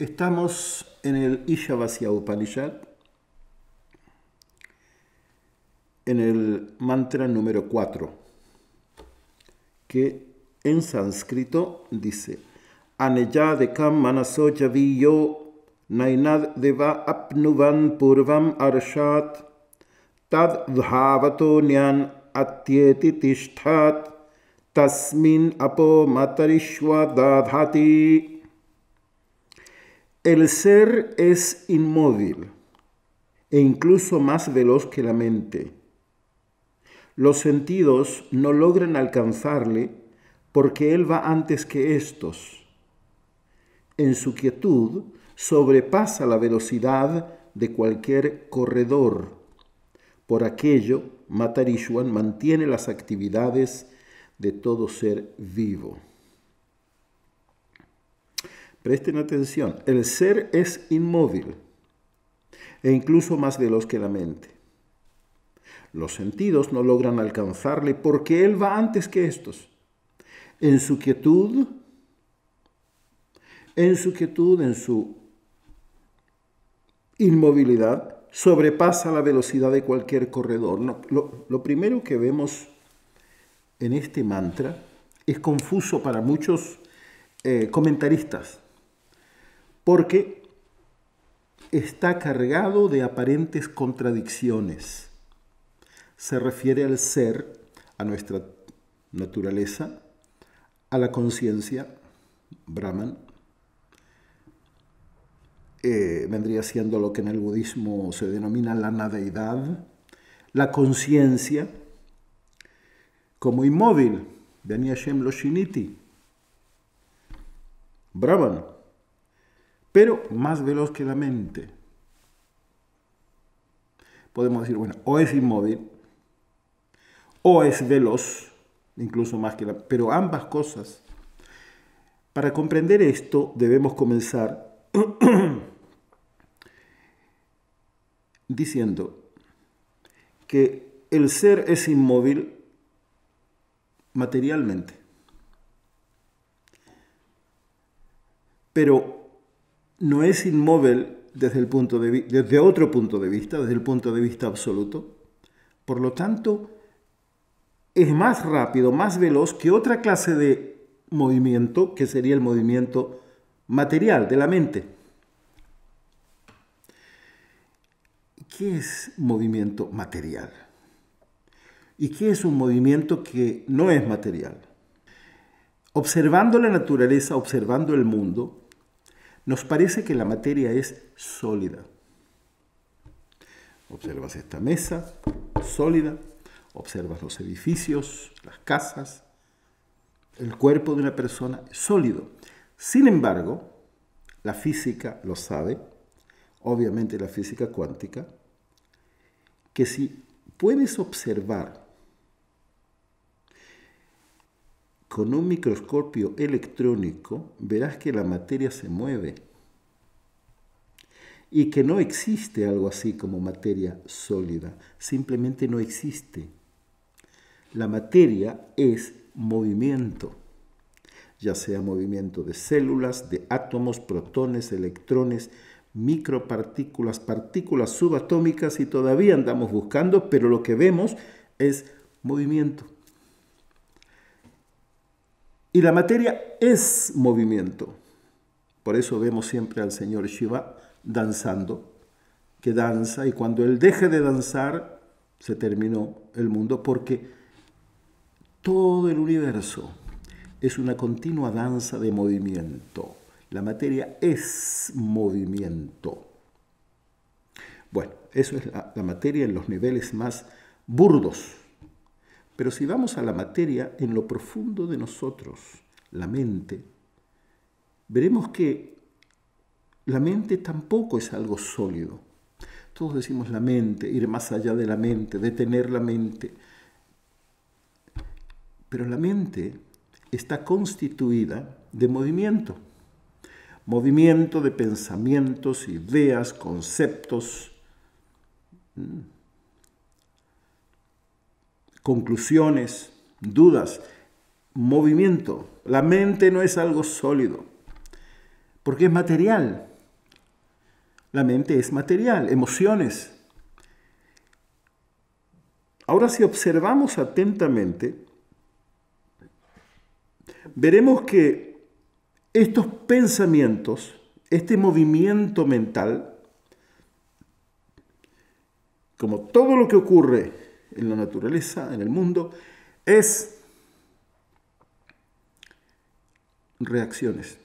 Estamos en el Ishavasya Upanishad, en el mantra número 4, que en sánscrito dice: Aneya de kam manaso yo, nainad deva apnuvan purvam arshat tad dhavato nyan atyeti tasmin apo matarishwa dadhati. El ser es inmóvil e incluso más veloz que la mente. Los sentidos no logran alcanzarle porque Él va antes que estos. En su quietud sobrepasa la velocidad de cualquier corredor. Por aquello, Matarishwan mantiene las actividades de todo ser vivo. Presten atención, el ser es inmóvil e incluso más veloz que la mente. Los sentidos no logran alcanzarle porque Él va antes que estos. En su quietud, en su quietud, en su inmovilidad, sobrepasa la velocidad de cualquier corredor. lo, primero que vemos en este mantra es confuso para muchos eh, comentaristas porque está cargado de aparentes contradicciones. Se refiere al ser, a nuestra naturaleza, a la conciencia, Brahman, eh, vendría siendo lo que en el budismo se denomina la nadeidad, la conciencia como inmóvil, venía Shem Loshiniti, Brahman, pero más veloz que la mente. Podemos decir, bueno, o es inmóvil, o es veloz, incluso más que la, pero ambas cosas. Para comprender esto debemos comenzar diciendo que el ser es inmóvil materialmente, pero no es inmóvil desde, el punto desde otro punto de vista, desde el punto de vista absoluto. Por lo tanto, es más rápido, más veloz que otra clase de movimiento, que sería el movimiento material de la mente. ¿Qué es movimiento material? ¿Y qué es un movimiento que no es material? Observando la naturaleza, observando el mundo, nos parece que la materia es sólida. Observas esta mesa sólida, observas los edificios, las casas, el cuerpo de una persona sólido. Sin embargo, la física lo sabe, obviamente la física cuántica, que si puedes observar Con un microscopio electrónico verás que la materia se mueve y que no existe algo así como materia sólida, simplemente no existe. La materia es movimiento, ya sea movimiento de células, de átomos, protones, electrones, micropartículas, partículas subatómicas y todavía andamos buscando, pero lo que vemos es movimiento. Y la materia es movimiento. Por eso vemos siempre al Señor Shiva danzando, que danza y cuando Él deje de danzar, se terminó el mundo porque todo el universo es una continua danza de movimiento. La materia es movimiento. Bueno, eso es la, materia en los niveles más burdos pero si vamos a la materia en lo profundo de nosotros, la mente, veremos que la mente tampoco es algo sólido. Todos decimos la mente, ir más allá de la mente, detener la mente. Pero la mente está constituida de movimiento. Movimiento de pensamientos, ideas, conceptos. Mm conclusiones, dudas, movimiento. La mente no es algo sólido, porque es material. La mente es material, emociones. Ahora si observamos atentamente, veremos que estos pensamientos, este movimiento mental, como todo lo que ocurre en la naturaleza, en el mundo, es reacciones.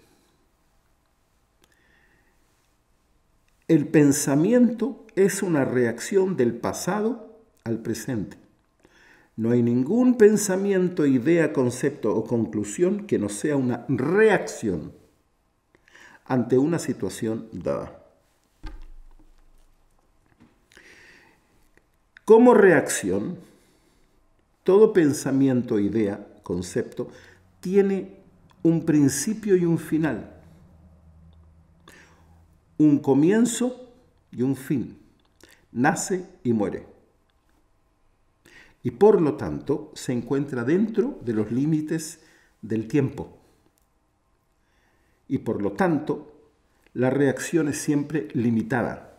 El pensamiento es una reacción del pasado al presente. No hay ningún pensamiento, idea, concepto o conclusión que no sea una reacción ante una situación dada. Como reacción, todo pensamiento, idea, concepto, tiene un principio y un final, un comienzo y un fin, nace y muere. Y por lo tanto se encuentra dentro de los límites del tiempo. Y por lo tanto, la reacción es siempre limitada.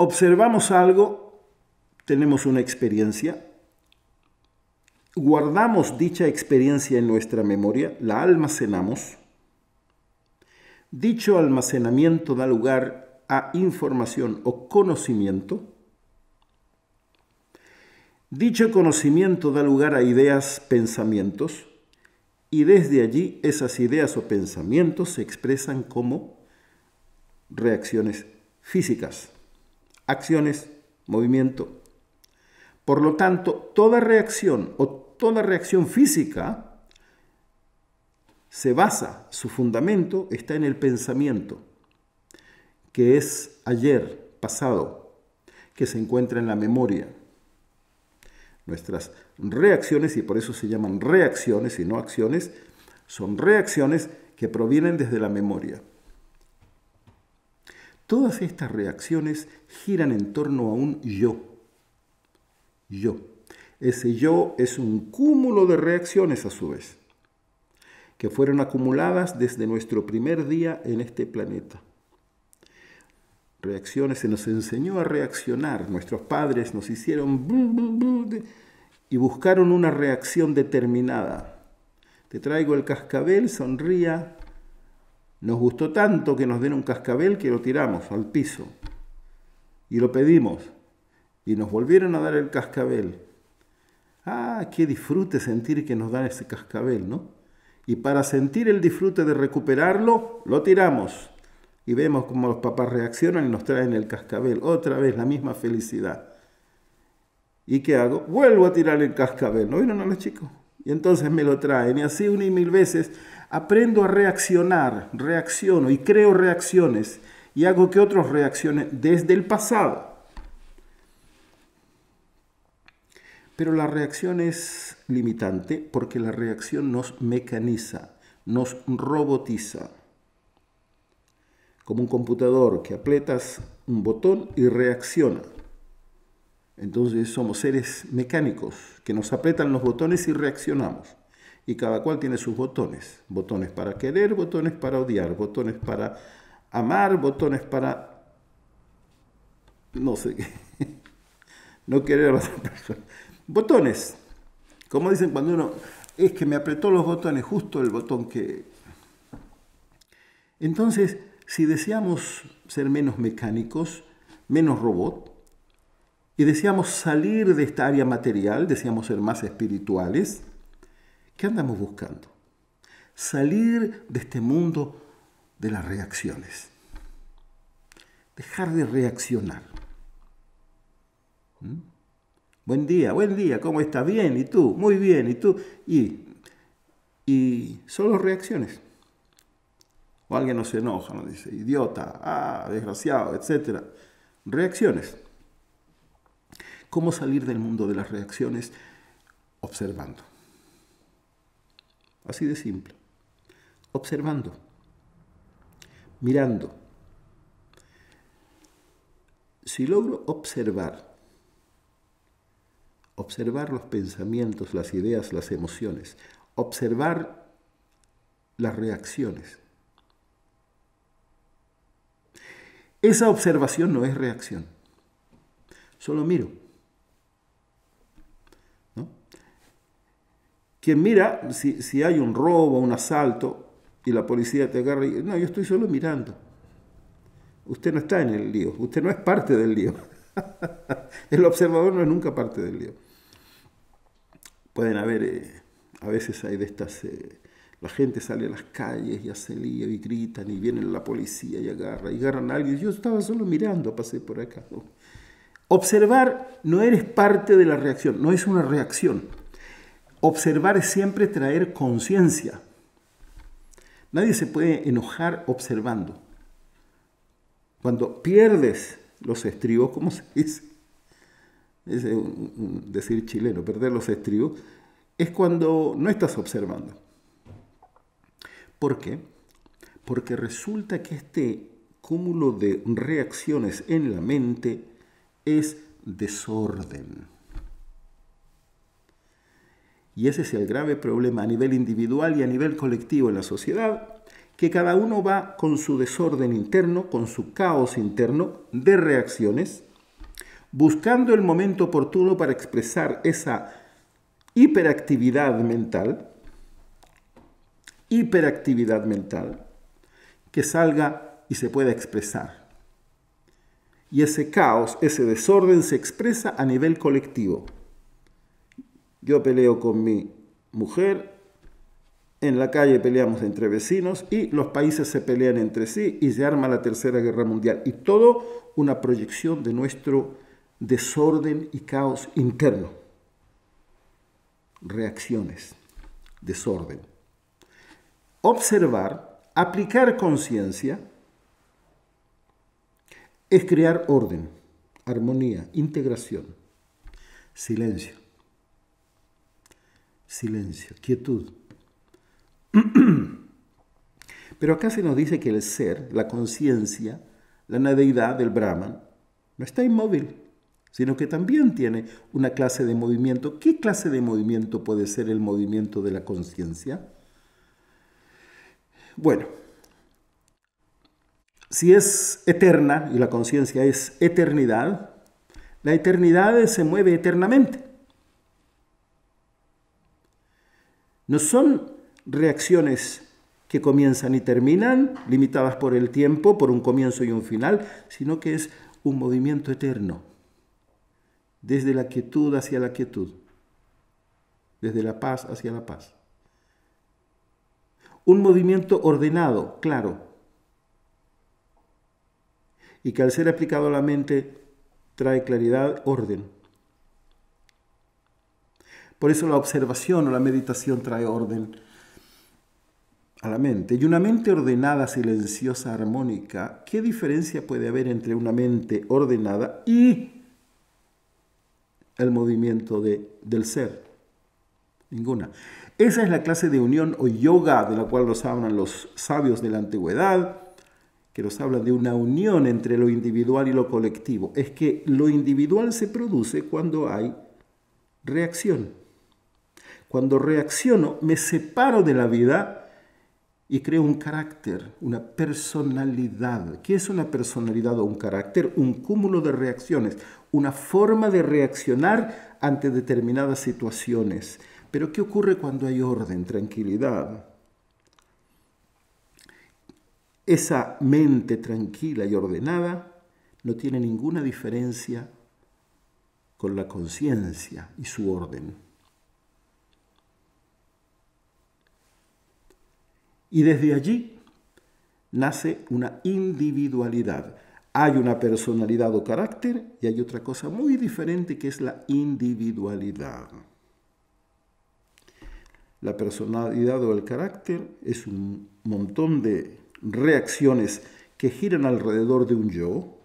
observamos algo, tenemos una experiencia, guardamos dicha experiencia en nuestra memoria, la almacenamos. Dicho almacenamiento da lugar a información o conocimiento. Dicho conocimiento da lugar a ideas, pensamientos, y desde allí esas ideas o pensamientos se expresan como reacciones físicas acciones, movimiento. Por lo tanto, toda reacción o toda reacción física se basa, su fundamento está en el pensamiento, que es ayer, pasado, que se encuentra en la memoria. Nuestras reacciones, y por eso se llaman reacciones y no acciones, son reacciones que provienen desde la memoria. Todas estas reacciones giran en torno a un yo. Yo. Ese yo es un cúmulo de reacciones a su vez, que fueron acumuladas desde nuestro primer día en este planeta. Reacciones, se nos enseñó a reaccionar, nuestros padres nos hicieron y buscaron una reacción determinada. Te traigo el cascabel, sonría, nos gustó tanto que nos den un cascabel que lo tiramos al piso y lo pedimos y nos volvieron a dar el cascabel. Ah, qué disfrute sentir que nos dan ese cascabel, ¿no? Y para sentir el disfrute de recuperarlo, lo tiramos y vemos cómo los papás reaccionan y nos traen el cascabel. Otra vez la misma felicidad. ¿Y qué hago? Vuelvo a tirar el cascabel. ¿No vieron a los chicos? Y entonces me lo traen. Y así una y mil veces aprendo a reaccionar, reacciono y creo reacciones y hago que otros reaccionen desde el pasado. Pero la reacción es limitante porque la reacción nos mecaniza, nos robotiza. Como un computador que apretas un botón y reacciona. Entonces somos seres mecánicos que nos apretan los botones y reaccionamos y cada cual tiene sus botones. Botones para querer, botones para odiar, botones para amar, botones para... no sé qué. no querer a otra Botones. Como dicen cuando uno... Es que me apretó los botones, justo el botón que... Entonces, si deseamos ser menos mecánicos, menos robot, y deseamos salir de esta área material, deseamos ser más espirituales, ¿Qué andamos buscando? Salir de este mundo de las reacciones. Dejar de reaccionar. ¿Mm? Buen día, buen día, ¿cómo estás? Bien, ¿y tú? Muy bien, ¿y tú? Y, y solo reacciones. O alguien nos enoja, nos dice, idiota, ah, desgraciado, etc. Reacciones. ¿Cómo salir del mundo de las reacciones? Observando. Así de simple. Observando, mirando. Si logro observar, observar los pensamientos, las ideas, las emociones, observar las reacciones. Esa observación no es reacción. Solo miro. Quien mira, si, hay un robo, un asalto, y la policía te agarra y no, yo estoy solo mirando. Usted no está en el lío, usted no es parte del lío. el observador no es nunca parte del lío. Pueden haber, eh, a veces hay de estas, eh, la gente sale a las calles y hace lío y gritan y viene la policía y agarra y agarran a alguien. Yo estaba solo mirando, pasé por acá. Observar no eres parte de la reacción, no es una reacción. Observar es siempre traer conciencia. Nadie se puede enojar observando. Cuando pierdes los estribos, ¿cómo se dice? Es decir chileno, perder los estribos, es cuando no estás observando. ¿Por qué? Porque resulta que este cúmulo de reacciones en la mente es desorden. Y ese es el grave problema a nivel individual y a nivel colectivo en la sociedad, que cada uno va con su desorden interno, con su caos interno de reacciones, buscando el momento oportuno para expresar esa hiperactividad mental, hiperactividad mental, que salga y se pueda expresar. Y ese caos, ese desorden se expresa a nivel colectivo. Yo peleo con mi mujer, en la calle peleamos entre vecinos y los países se pelean entre sí y se arma la Tercera Guerra Mundial. Y todo una proyección de nuestro desorden y caos interno. Reacciones, desorden. Observar, aplicar conciencia es crear orden, armonía, integración, silencio silencio, quietud. Pero acá se nos dice que el ser, la conciencia, la nadeidad del Brahman, no está inmóvil, sino que también tiene una clase de movimiento. ¿Qué clase de movimiento puede ser el movimiento de la conciencia? Bueno, si es eterna, y la conciencia es eternidad, la eternidad se mueve eternamente. No son reacciones que comienzan y terminan, limitadas por el tiempo, por un comienzo y un final, sino que es un movimiento eterno, desde la quietud hacia la quietud, desde la paz hacia la paz. Un movimiento ordenado, claro, y que al ser aplicado a la mente trae claridad, orden. Por eso la observación o la meditación trae orden a la mente. Y una mente ordenada, silenciosa, armónica, ¿qué diferencia puede haber entre una mente ordenada y el movimiento de, del ser? Ninguna. Esa es la clase de unión o yoga de la cual nos hablan los sabios de la antigüedad, que nos hablan de una unión entre lo individual y lo colectivo. Es que lo individual se produce cuando hay reacción. Cuando reacciono, me separo de la vida y creo un carácter, una personalidad. ¿Qué es una personalidad o un carácter? Un cúmulo de reacciones, una forma de reaccionar ante determinadas situaciones. Pero ¿qué ocurre cuando hay orden, tranquilidad? Esa mente tranquila y ordenada no tiene ninguna diferencia con la conciencia y su orden. Y desde allí nace una individualidad. Hay una personalidad o carácter y hay otra cosa muy diferente que es la individualidad. La personalidad o el carácter es un montón de reacciones que giran alrededor de un yo,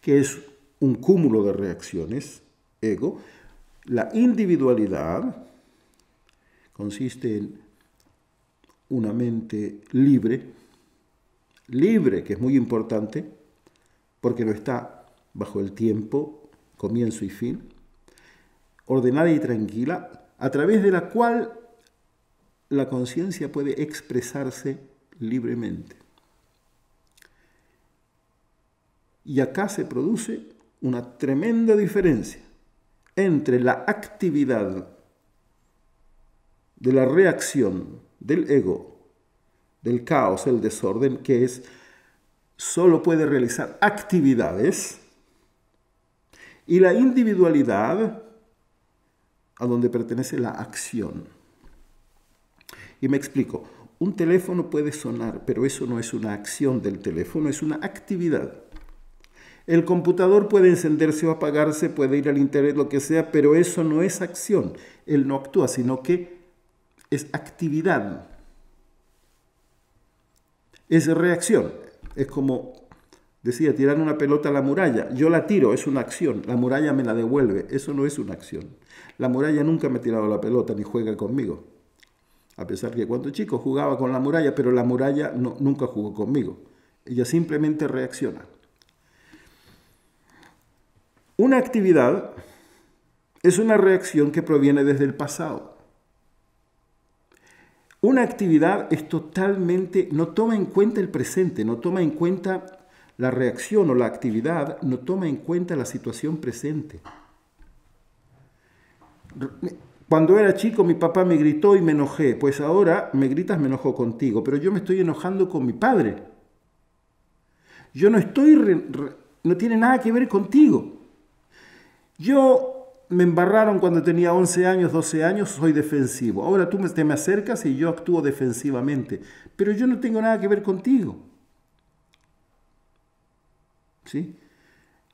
que es un cúmulo de reacciones, ego. La individualidad consiste en una mente libre, libre, que es muy importante, porque no está bajo el tiempo, comienzo y fin, ordenada y tranquila, a través de la cual la conciencia puede expresarse libremente. Y acá se produce una tremenda diferencia entre la actividad de la reacción del ego, del caos, el desorden, que es solo puede realizar actividades, y la individualidad, a donde pertenece la acción. Y me explico, un teléfono puede sonar, pero eso no es una acción del teléfono, es una actividad. El computador puede encenderse o apagarse, puede ir al internet, lo que sea, pero eso no es acción. Él no actúa, sino que es actividad, es reacción. Es como decía, tirar una pelota a la muralla. Yo la tiro, es una acción. La muralla me la devuelve. Eso no es una acción. La muralla nunca me ha tirado la pelota ni juega conmigo. A pesar que cuando chico jugaba con la muralla, pero la muralla no, nunca jugó conmigo. Ella simplemente reacciona. Una actividad es una reacción que proviene desde el pasado. Una actividad es totalmente, no toma en cuenta el presente, no toma en cuenta la reacción o la actividad, no toma en cuenta la situación presente. Cuando era chico mi papá me gritó y me enojé, pues ahora me gritas, me enojo contigo, pero yo me estoy enojando con mi padre. Yo no estoy, no tiene nada que ver contigo. Yo me embarraron cuando tenía 11 años, 12 años, soy defensivo. Ahora tú te me acercas y yo actúo defensivamente, pero yo no tengo nada que ver contigo. ¿Sí?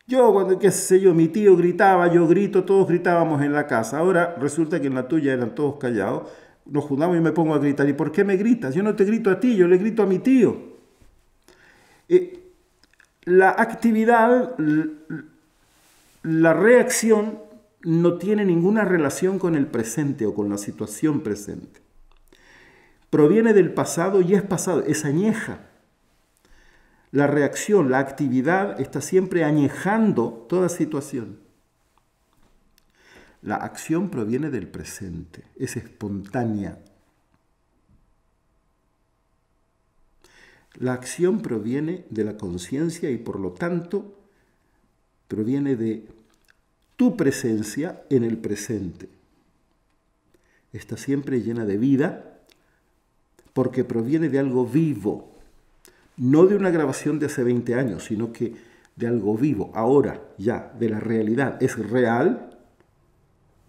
Yo, cuando, qué sé yo, mi tío gritaba, yo grito, todos gritábamos en la casa. Ahora resulta que en la tuya eran todos callados. Nos juntamos y me pongo a gritar. ¿Y por qué me gritas? Yo no te grito a ti, yo le grito a mi tío. Eh, la actividad, la reacción no tiene ninguna relación con el presente o con la situación presente. Proviene del pasado y es pasado, es añeja. La reacción, la actividad está siempre añejando toda situación. La acción proviene del presente, es espontánea. La acción proviene de la conciencia y por lo tanto proviene de tu presencia en el presente. Está siempre llena de vida porque proviene de algo vivo, no de una grabación de hace 20 años, sino que de algo vivo, ahora ya, de la realidad. Es real,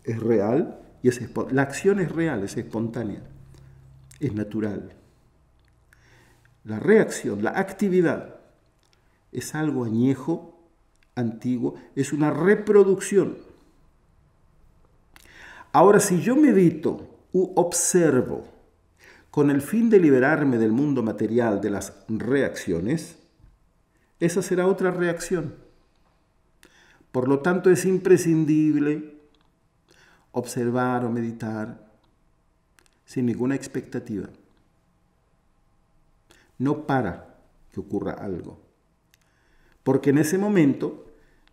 es real y la acción es real, es espontánea, es natural. La reacción, la actividad, es algo añejo antiguo es una reproducción. Ahora, si yo medito u observo con el fin de liberarme del mundo material de las reacciones, esa será otra reacción. Por lo tanto, es imprescindible observar o meditar sin ninguna expectativa. No para que ocurra algo. Porque en ese momento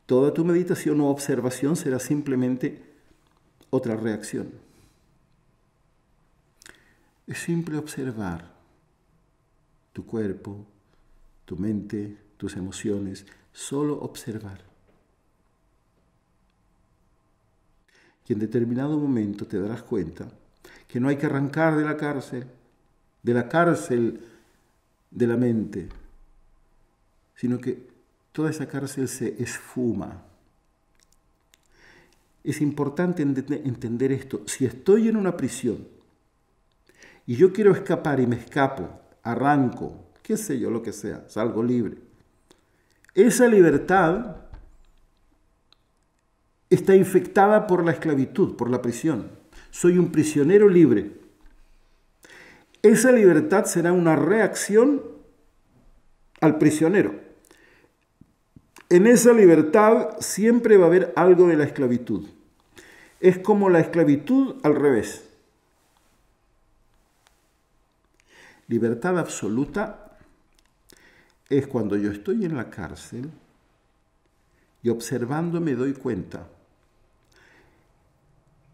Toda tu meditación o observación será simplemente otra reacción. Es simple observar tu cuerpo, tu mente, tus emociones, solo observar. Y en determinado momento te darás cuenta que no hay que arrancar de la cárcel, de la cárcel de la mente, sino que toda esa cárcel se esfuma. Es importante entender esto. Si estoy en una prisión y yo quiero escapar y me escapo, arranco, qué sé yo, lo que sea, salgo libre, esa libertad está infectada por la esclavitud, por la prisión. Soy un prisionero libre. Esa libertad será una reacción al prisionero. En esa libertad siempre va a haber algo de la esclavitud. Es como la esclavitud al revés. Libertad absoluta es cuando yo estoy en la cárcel y observando me doy cuenta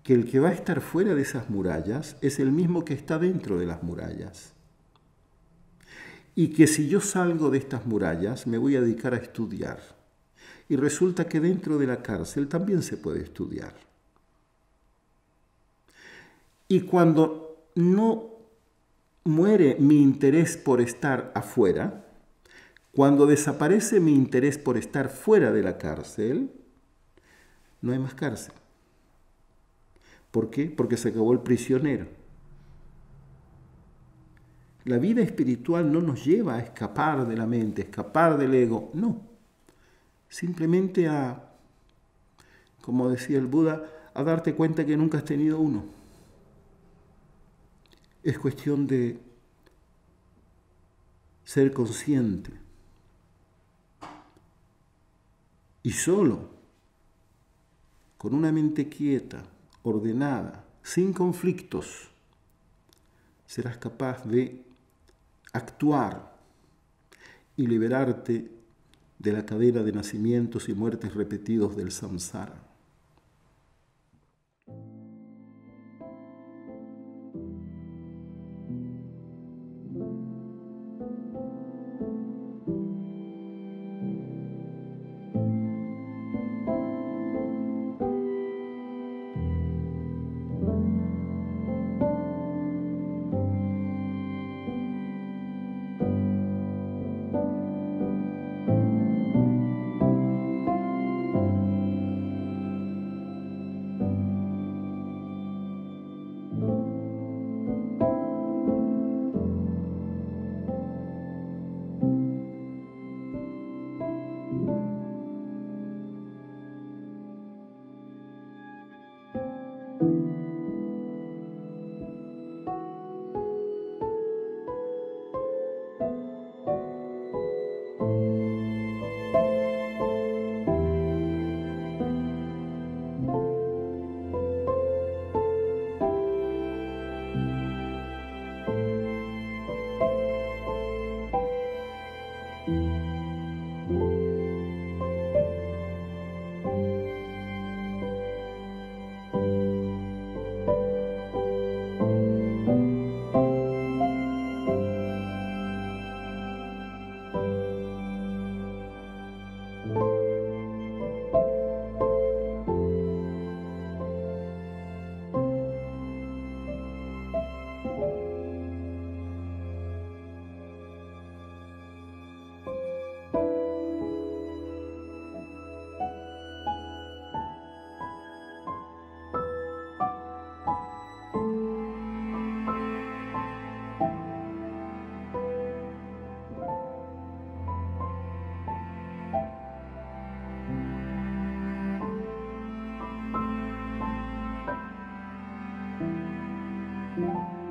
que el que va a estar fuera de esas murallas es el mismo que está dentro de las murallas. Y que si yo salgo de estas murallas me voy a dedicar a estudiar y resulta que dentro de la cárcel también se puede estudiar. Y cuando no muere mi interés por estar afuera, cuando desaparece mi interés por estar fuera de la cárcel, no hay más cárcel. ¿Por qué? Porque se acabó el prisionero. La vida espiritual no nos lleva a escapar de la mente, escapar del ego, no simplemente a, como decía el Buda, a darte cuenta que nunca has tenido uno. Es cuestión de ser consciente. Y solo con una mente quieta, ordenada, sin conflictos, serás capaz de actuar y liberarte de la cadena de nacimientos y muertes repetidos del samsara. Thank you.